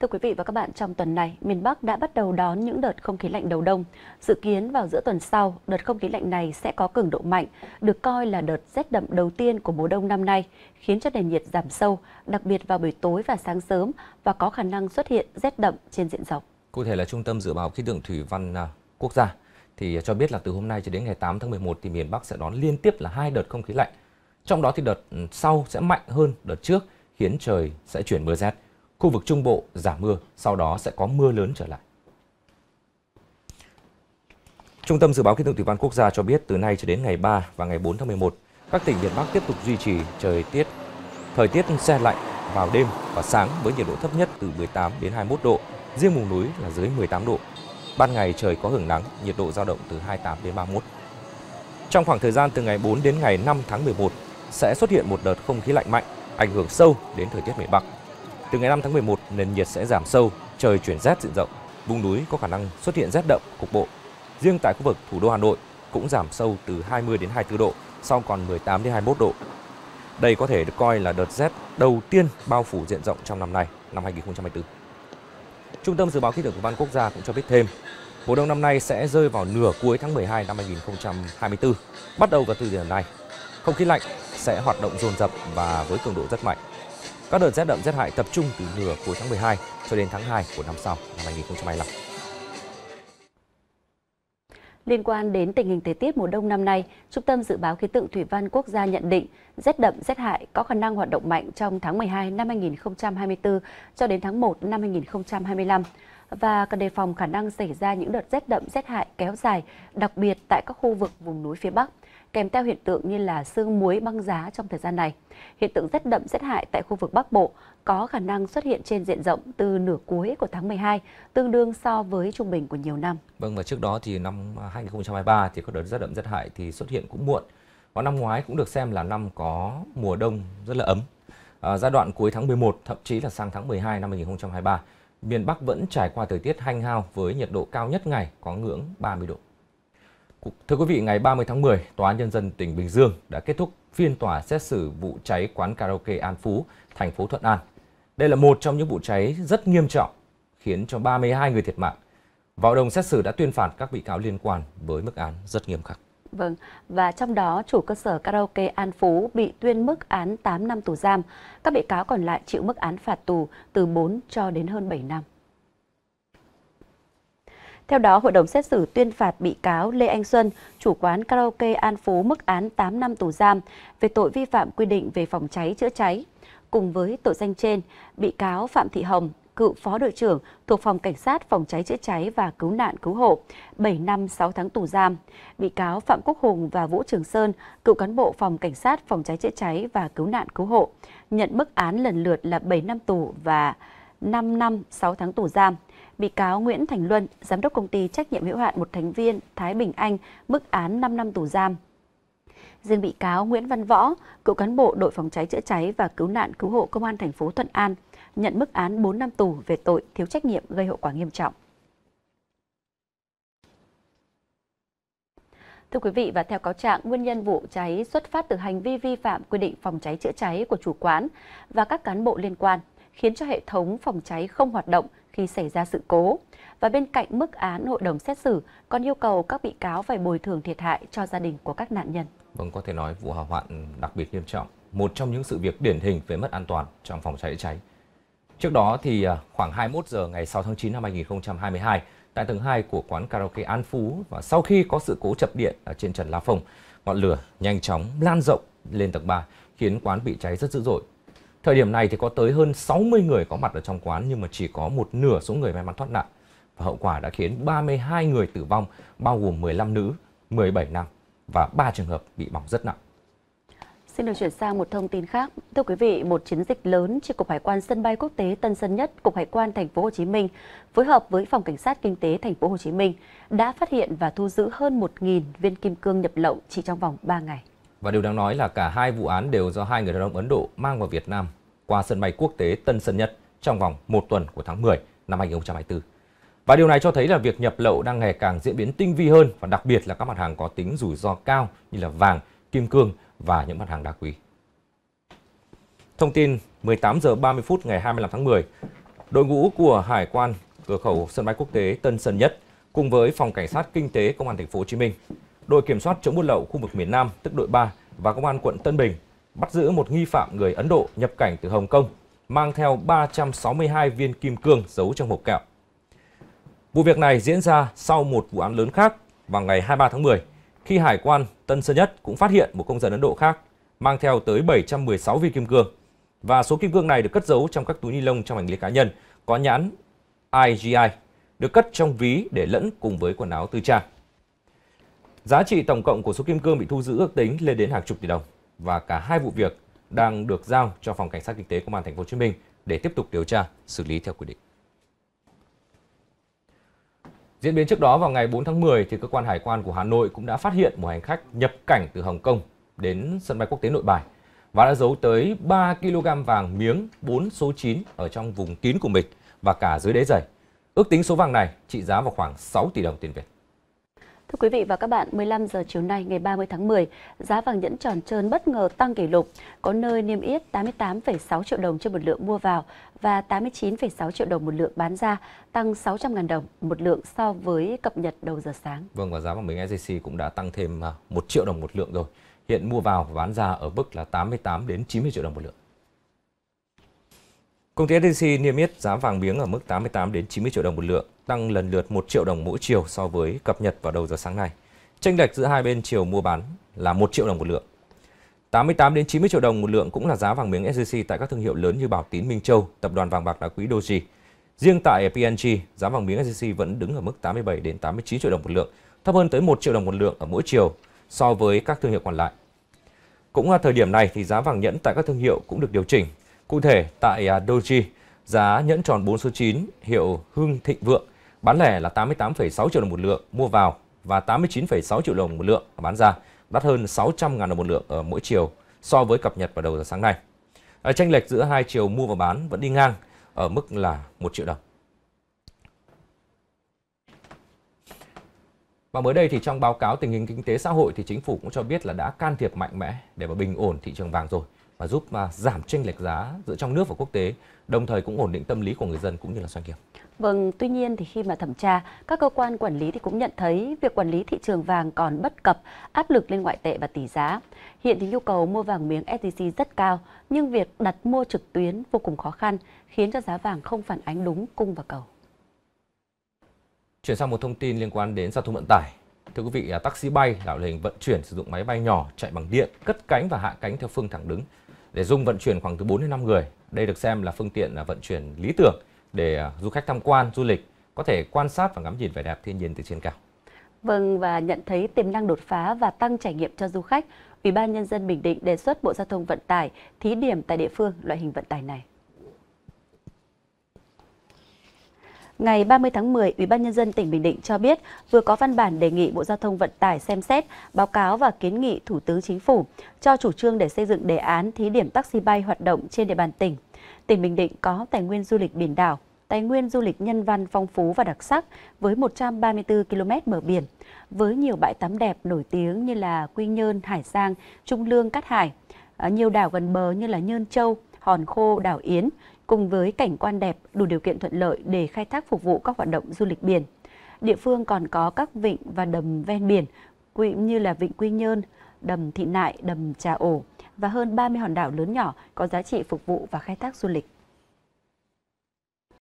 Thưa quý vị và các bạn, trong tuần này, miền Bắc đã bắt đầu đón những đợt không khí lạnh đầu đông. Dự kiến vào giữa tuần sau, đợt không khí lạnh này sẽ có cường độ mạnh, được coi là đợt rét đậm đầu tiên của mùa đông năm nay, khiến cho nền nhiệt giảm sâu, đặc biệt vào buổi tối và sáng sớm và có khả năng xuất hiện rét đậm trên diện rộng. Cụ thể là Trung tâm Dự báo Khí tượng Thủy văn à, Quốc gia thì cho biết là từ hôm nay cho đến ngày 8 tháng 11 thì miền Bắc sẽ đón liên tiếp là hai đợt không khí lạnh. Trong đó thì đợt ừ, sau sẽ mạnh hơn đợt trước khiến trời sẽ chuyển mưa rét khu vực Trung Bộ giảm mưa, sau đó sẽ có mưa lớn trở lại. Trung tâm Dự báo Khí tượng Thủy văn Quốc gia cho biết từ nay cho đến ngày 3 và ngày 4 tháng 11, các tỉnh miền Bắc tiếp tục duy trì trời tiết thời tiết xe lạnh vào đêm và sáng với nhiệt độ thấp nhất từ 18 đến 21 độ, riêng vùng núi là dưới 18 độ. Ban ngày trời có hưởng nắng, nhiệt độ dao động từ 28 đến 31. Trong khoảng thời gian từ ngày 4 đến ngày 5 tháng 11 sẽ xuất hiện một đợt không khí lạnh mạnh, ảnh hưởng sâu đến thời tiết miền Bắc. Từ ngày 5 tháng 11, nền nhiệt sẽ giảm sâu, trời chuyển rét diện rộng. Vùng núi có khả năng xuất hiện rét đậm cục bộ. Riêng tại khu vực thủ đô Hà Nội cũng giảm sâu từ 20 đến 24 độ, sau còn 18 đến 21 độ. Đây có thể được coi là đợt rét đầu tiên bao phủ diện rộng trong năm nay, năm 2024. Trung tâm Dự báo Khí tượng Thủy văn Quốc gia cũng cho biết thêm, mùa đông năm nay sẽ rơi vào nửa cuối tháng 12 năm 2024. Bắt đầu vào từ giờ này, không khí lạnh sẽ hoạt động dồn dập và với cường độ rất mạnh. Các đợt rét đậm rét hại tập trung từ nửa cuối tháng 12 cho đến tháng 2 của năm sau, năm 2025. Liên quan đến tình hình thời tiết mùa đông năm nay, Trung tâm Dự báo Khí tượng Thủy văn Quốc gia nhận định rét đậm rét hại có khả năng hoạt động mạnh trong tháng 12 năm 2024 cho đến tháng 1 năm 2025 và cần đề phòng khả năng xảy ra những đợt rét đậm rét hại kéo dài, đặc biệt tại các khu vực vùng núi phía Bắc kèm theo hiện tượng như là sương muối băng giá trong thời gian này. Hiện tượng rét đậm rét hại tại khu vực Bắc Bộ có khả năng xuất hiện trên diện rộng từ nửa cuối của tháng 12, tương đương so với trung bình của nhiều năm. Vâng và trước đó thì năm 2023 thì có đợt rét đậm rét hại thì xuất hiện cũng muộn. Và năm ngoái cũng được xem là năm có mùa đông rất là ấm. À, giai đoạn cuối tháng 11 thậm chí là sang tháng 12 năm 2023, miền Bắc vẫn trải qua thời tiết hanh hao với nhiệt độ cao nhất ngày có ngưỡng 30 độ. Thưa quý vị, ngày 30 tháng 10, Tòa án Nhân dân tỉnh Bình Dương đã kết thúc phiên tòa xét xử vụ cháy quán karaoke An Phú, thành phố Thuận An. Đây là một trong những vụ cháy rất nghiêm trọng, khiến cho 32 người thiệt mạng. vào đồng xét xử đã tuyên phạt các bị cáo liên quan với mức án rất nghiêm khắc. Vâng, và trong đó chủ cơ sở karaoke An Phú bị tuyên mức án 8 năm tù giam. Các bị cáo còn lại chịu mức án phạt tù từ 4 cho đến hơn 7 năm. Theo đó, hội đồng xét xử tuyên phạt bị cáo Lê Anh Xuân, chủ quán karaoke An Phú mức án 8 năm tù giam về tội vi phạm quy định về phòng cháy chữa cháy. Cùng với tội danh trên, bị cáo Phạm Thị Hồng, cựu phó đội trưởng thuộc phòng cảnh sát phòng cháy chữa cháy và cứu nạn cứu hộ, 7 năm 6 tháng tù giam. Bị cáo Phạm Quốc Hùng và Vũ Trường Sơn, cựu cán bộ phòng cảnh sát phòng cháy chữa cháy và cứu nạn cứu hộ, nhận mức án lần lượt là 7 năm tù và 5 năm 6 tháng tù giam bị cáo Nguyễn Thành Luân, giám đốc công ty trách nhiệm hữu hạn một thành viên Thái Bình Anh, mức án 5 năm tù giam. Riêng bị cáo Nguyễn Văn Võ, cựu cán bộ đội phòng cháy chữa cháy và cứu nạn cứu hộ công an thành phố Thuận An, nhận mức án 4 năm tù về tội thiếu trách nhiệm gây hậu quả nghiêm trọng. Thưa quý vị và theo cáo trạng, nguyên nhân vụ cháy xuất phát từ hành vi vi phạm quy định phòng cháy chữa cháy của chủ quán và các cán bộ liên quan, khiến cho hệ thống phòng cháy không hoạt động, khi xảy ra sự cố. Và bên cạnh mức án hội đồng xét xử còn yêu cầu các bị cáo phải bồi thường thiệt hại cho gia đình của các nạn nhân. Vâng, có thể nói vụ hỏa hoạn đặc biệt nghiêm trọng, một trong những sự việc điển hình về mất an toàn trong phòng cháy cháy. Trước đó thì à, khoảng 21 giờ ngày 6 tháng 9 năm 2022, tại tầng 2 của quán karaoke An Phú và sau khi có sự cố chập điện ở trên trần La Phong, ngọn lửa nhanh chóng lan rộng lên tầng 3 khiến quán bị cháy rất dữ dội Thời điểm này thì có tới hơn 60 người có mặt ở trong quán nhưng mà chỉ có một nửa số người may mắn thoát nạn. Và hậu quả đã khiến 32 người tử vong, bao gồm 15 nữ, 17 nam và 3 trường hợp bị bỏng rất nặng. Xin được chuyển sang một thông tin khác. Thưa quý vị, một chiến dịch lớn trên Cục Hải quan sân bay quốc tế Tân Sơn Nhất, Cục Hải quan Thành phố Hồ Chí Minh phối hợp với Phòng Cảnh sát Kinh tế Thành phố Hồ Chí Minh đã phát hiện và thu giữ hơn 1.000 viên kim cương nhập lậu chỉ trong vòng 3 ngày. Và điều đáng nói là cả hai vụ án đều do hai người đàn ông Ấn Độ mang vào Việt Nam qua sân bay quốc tế Tân Sơn Nhất trong vòng một tuần của tháng 10 năm 2024. Và điều này cho thấy là việc nhập lậu đang ngày càng diễn biến tinh vi hơn và đặc biệt là các mặt hàng có tính rủi ro cao như là vàng, kim cương và những mặt hàng đá quý. Thông tin 18 giờ 30 phút ngày 25 tháng 10, đội ngũ của hải quan cửa khẩu sân bay quốc tế Tân Sơn Nhất cùng với phòng cảnh sát kinh tế công an thành phố Hồ Chí Minh đội kiểm soát chống buôn lậu khu vực miền Nam, tức đội 3 và công an quận Tân Bình bắt giữ một nghi phạm người Ấn Độ nhập cảnh từ Hồng Kông mang theo 362 viên kim cương giấu trong hộp kẹo. Vụ việc này diễn ra sau một vụ án lớn khác vào ngày 23 tháng 10 khi hải quan Tân Sơn Nhất cũng phát hiện một công dân Ấn Độ khác mang theo tới 716 viên kim cương và số kim cương này được cất giấu trong các túi ni lông trong hành lý cá nhân có nhãn IGI được cất trong ví để lẫn cùng với quần áo tư trang. Giá trị tổng cộng của số kim cương bị thu giữ ước tính lên đến hàng chục tỷ đồng và cả hai vụ việc đang được giao cho phòng cảnh sát kinh tế công an thành phố Hồ Chí Minh để tiếp tục điều tra, xử lý theo quy định. Diễn biến trước đó vào ngày 4 tháng 10 thì cơ quan hải quan của Hà Nội cũng đã phát hiện một hành khách nhập cảnh từ Hồng Kông đến sân bay quốc tế Nội Bài và đã giấu tới 3 kg vàng miếng 4 số 9 ở trong vùng kín của mình và cả dưới đế giày. Ước tính số vàng này trị giá vào khoảng 6 tỷ đồng tiền Việt. Thưa quý vị và các bạn, 15 giờ chiều nay ngày 30 tháng 10, giá vàng nhẫn tròn trơn bất ngờ tăng kỷ lục, có nơi niêm yết 88,6 triệu đồng trên một lượng mua vào và 89,6 triệu đồng một lượng bán ra, tăng 600.000 đồng một lượng so với cập nhật đầu giờ sáng. Vâng và giá vàng miếng SJC cũng đã tăng thêm 1 à, triệu đồng một lượng rồi. Hiện mua vào và bán ra ở mức là 88 đến 90 triệu đồng một lượng. Công ty SJC niêm yết giá vàng miếng ở mức 88 đến 90 triệu đồng một lượng, tăng lần lượt 1 triệu đồng mỗi chiều so với cập nhật vào đầu giờ sáng nay. Chênh lệch giữa hai bên chiều mua bán là 1 triệu đồng một lượng. 88 đến 90 triệu đồng một lượng cũng là giá vàng miếng SJC tại các thương hiệu lớn như Bảo Tín, Minh Châu, Tập đoàn Vàng bạc Đá quý Doji. Riêng tại PNG, giá vàng miếng SJC vẫn đứng ở mức 87 đến 89 triệu đồng một lượng, thấp hơn tới 1 triệu đồng một lượng ở mỗi chiều so với các thương hiệu còn lại. Cũng ở thời điểm này thì giá vàng nhẫn tại các thương hiệu cũng được điều chỉnh Cụ thể, tại à, Doji, giá nhẫn tròn 4 số 9 hiệu Hưng Thịnh Vượng bán lẻ là 88,6 triệu đồng một lượng mua vào và 89,6 triệu đồng một lượng bán ra, đắt hơn 600 ngàn đồng một lượng ở mỗi chiều so với cập nhật vào đầu giờ sáng nay. À, chênh lệch giữa hai chiều mua và bán vẫn đi ngang ở mức là 1 triệu đồng. Và mới đây thì trong báo cáo tình hình kinh tế xã hội thì chính phủ cũng cho biết là đã can thiệp mạnh mẽ để mà bình ổn thị trường vàng rồi và giúp mà giảm chênh lệch giá giữa trong nước và quốc tế, đồng thời cũng ổn định tâm lý của người dân cũng như là doanh nghiệp. Vâng, tuy nhiên thì khi mà thẩm tra, các cơ quan quản lý thì cũng nhận thấy việc quản lý thị trường vàng còn bất cập, áp lực lên ngoại tệ và tỷ giá. Hiện thì nhu cầu mua vàng miếng SJC rất cao, nhưng việc đặt mua trực tuyến vô cùng khó khăn, khiến cho giá vàng không phản ánh đúng cung và cầu. Chuyển sang một thông tin liên quan đến giao thông vận tải. Thưa quý vị, à, taxi bay là loại hình vận chuyển sử dụng máy bay nhỏ chạy bằng điện, cất cánh và hạ cánh theo phương thẳng đứng để dùng vận chuyển khoảng từ 4 đến 5 người. Đây được xem là phương tiện à, vận chuyển lý tưởng để à, du khách tham quan, du lịch có thể quan sát và ngắm nhìn vẻ đẹp thiên nhiên từ trên cao. Vâng và nhận thấy tiềm năng đột phá và tăng trải nghiệm cho du khách, Ủy ban nhân dân Bình Định đề xuất Bộ Giao thông Vận tải thí điểm tại địa phương loại hình vận tải này. ngày 30 tháng 10, Ủy ban nhân dân tỉnh Bình Định cho biết vừa có văn bản đề nghị Bộ Giao thông Vận tải xem xét, báo cáo và kiến nghị Thủ tướng Chính phủ cho chủ trương để xây dựng đề án thí điểm taxi bay hoạt động trên địa bàn tỉnh. Tỉnh Bình Định có tài nguyên du lịch biển đảo, tài nguyên du lịch nhân văn phong phú và đặc sắc với 134 km bờ biển, với nhiều bãi tắm đẹp nổi tiếng như là Quy Nhơn, Hải Giang, Trung Lương, Cát Hải, à, nhiều đảo gần bờ như là Nhơn Châu, Hòn Khô, đảo Yến, cùng với cảnh quan đẹp đủ điều kiện thuận lợi để khai thác phục vụ các hoạt động du lịch biển. Địa phương còn có các vịnh và đầm ven biển, cũng như là vịnh Quy Nhơn, đầm Thị Nại, đầm Trà Ổ và hơn 30 hòn đảo lớn nhỏ có giá trị phục vụ và khai thác du lịch.